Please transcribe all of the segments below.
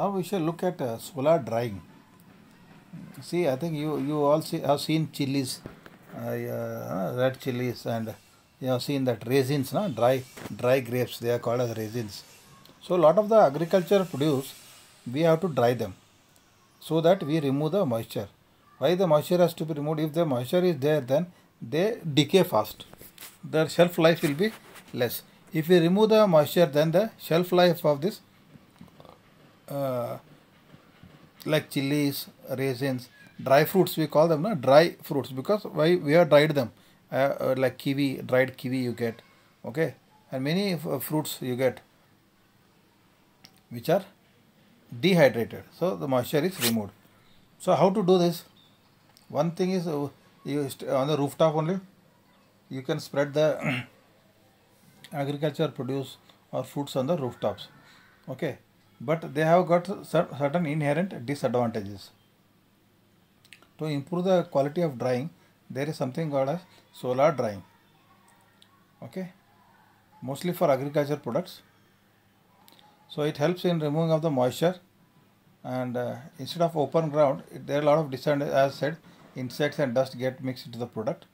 Now we shall look at uh, solar drying. See, I think you, you all see, have seen chilies, uh, uh, red chilies and you have seen that raisins, no? dry, dry grapes, they are called as raisins. So, lot of the agriculture produce, we have to dry them so that we remove the moisture. Why the moisture has to be removed? If the moisture is there, then they decay fast. Their shelf life will be less. If we remove the moisture, then the shelf life of this uh, like chilies, raisins, dry fruits we call them, no? dry fruits because why we have dried them uh, uh, like kiwi, dried kiwi you get, okay, and many uh, fruits you get which are dehydrated, so the moisture is removed. So how to do this? One thing is uh, you on the rooftop only you can spread the agriculture produce or fruits on the rooftops okay but they have got certain inherent disadvantages. To improve the quality of drying, there is something called as solar drying. Okay, mostly for agriculture products. So it helps in removing of the moisture and uh, instead of open ground, it, there are a lot of dust. as said, insects and dust get mixed into the product.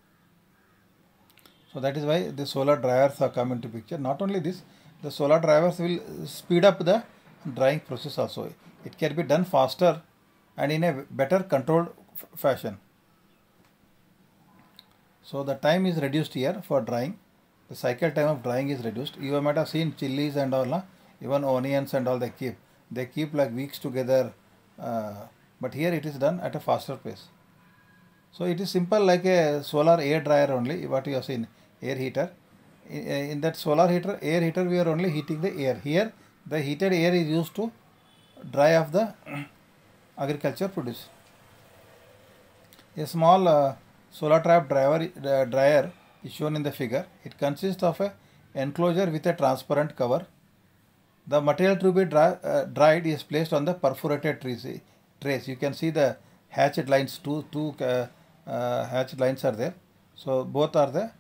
So that is why the solar dryers are come into picture. Not only this, the solar dryers will speed up the drying process also. It can be done faster and in a better controlled fashion. So the time is reduced here for drying. The cycle time of drying is reduced. You might have seen chilies and all, even onions and all they keep. They keep like weeks together. Uh, but here it is done at a faster pace. So it is simple like a solar air dryer only what you have seen air heater. In, in that solar heater, air heater we are only heating the air. Here the heated air is used to dry off the agriculture produce. A small uh, solar trap driver, uh, dryer is shown in the figure. It consists of a enclosure with a transparent cover. The material to be dry, uh, dried is placed on the perforated trays. trays. You can see the hatchet lines, two, two uh, uh lines are there. So both are the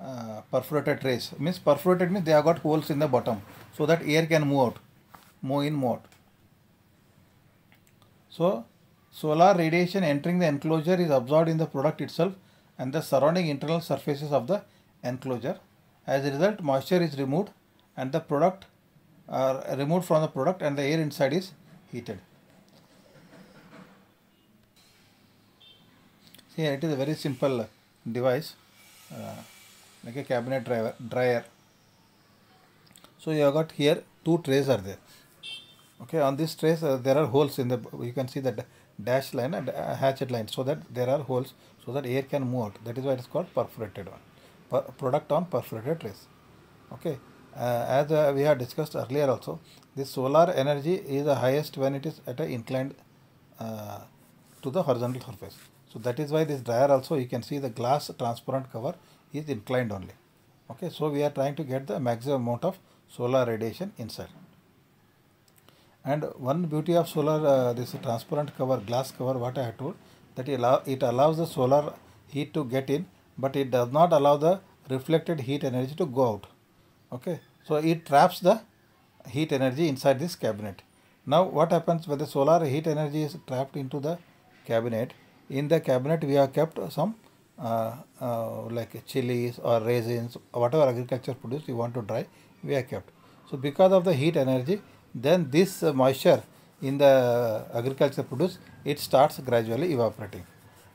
uh, perforated trays. Means perforated means they have got holes in the bottom so that air can move out, move in, more. out. So solar radiation entering the enclosure is absorbed in the product itself and the surrounding internal surfaces of the enclosure. As a result, moisture is removed and the product are uh, removed from the product and the air inside is heated. See, it is a very simple device uh, like a cabinet driver, dryer. So you have got here two trays are there. Okay, on this tray, uh, there are holes in the, you can see the dash line and uh, hatchet line so that there are holes so that air can move out. That is why it is called perforated one, per product on perforated trays. Okay, uh, as uh, we have discussed earlier also this solar energy is the highest when it is at an inclined uh, to the horizontal surface so that is why this dryer also you can see the glass transparent cover is inclined only okay so we are trying to get the maximum amount of solar radiation inside. And one beauty of solar, uh, this transparent cover, glass cover, what I told, that it, allow, it allows the solar heat to get in, but it does not allow the reflected heat energy to go out. Okay, so it traps the heat energy inside this cabinet. Now what happens when the solar heat energy is trapped into the cabinet? In the cabinet we have kept some uh, uh, like chilies or raisins, whatever agriculture produce you want to dry, we are kept. So because of the heat energy, then this moisture in the agriculture produce, it starts gradually evaporating.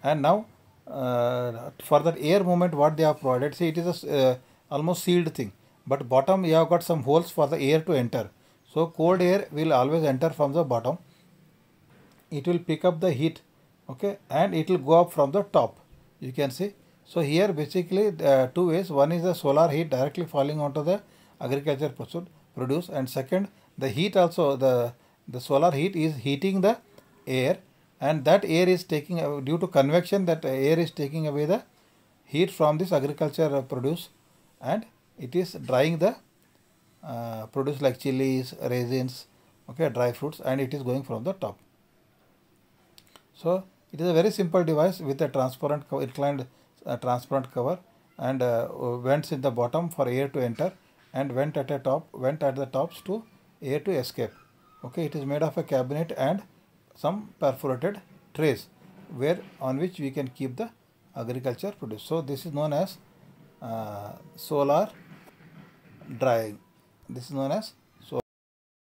And now uh, for that air movement what they have provided, see it is a, uh, almost sealed thing. But bottom you have got some holes for the air to enter. So cold air will always enter from the bottom. It will pick up the heat okay and it will go up from the top you can see. So here basically uh, two ways. One is the solar heat directly falling onto the agriculture produce and second the heat also the, the solar heat is heating the air and that air is taking uh, due to convection that air is taking away the heat from this agriculture uh, produce and it is drying the uh, produce like chilies, raisins, okay, dry fruits and it is going from the top. So, it is a very simple device with a transparent inclined uh, transparent cover and uh, vents in the bottom for air to enter and vent at the top vent at the tops to air to escape. Okay, it is made of a cabinet and some perforated trays where on which we can keep the agriculture produce. So this is known as uh, solar drying. This is known as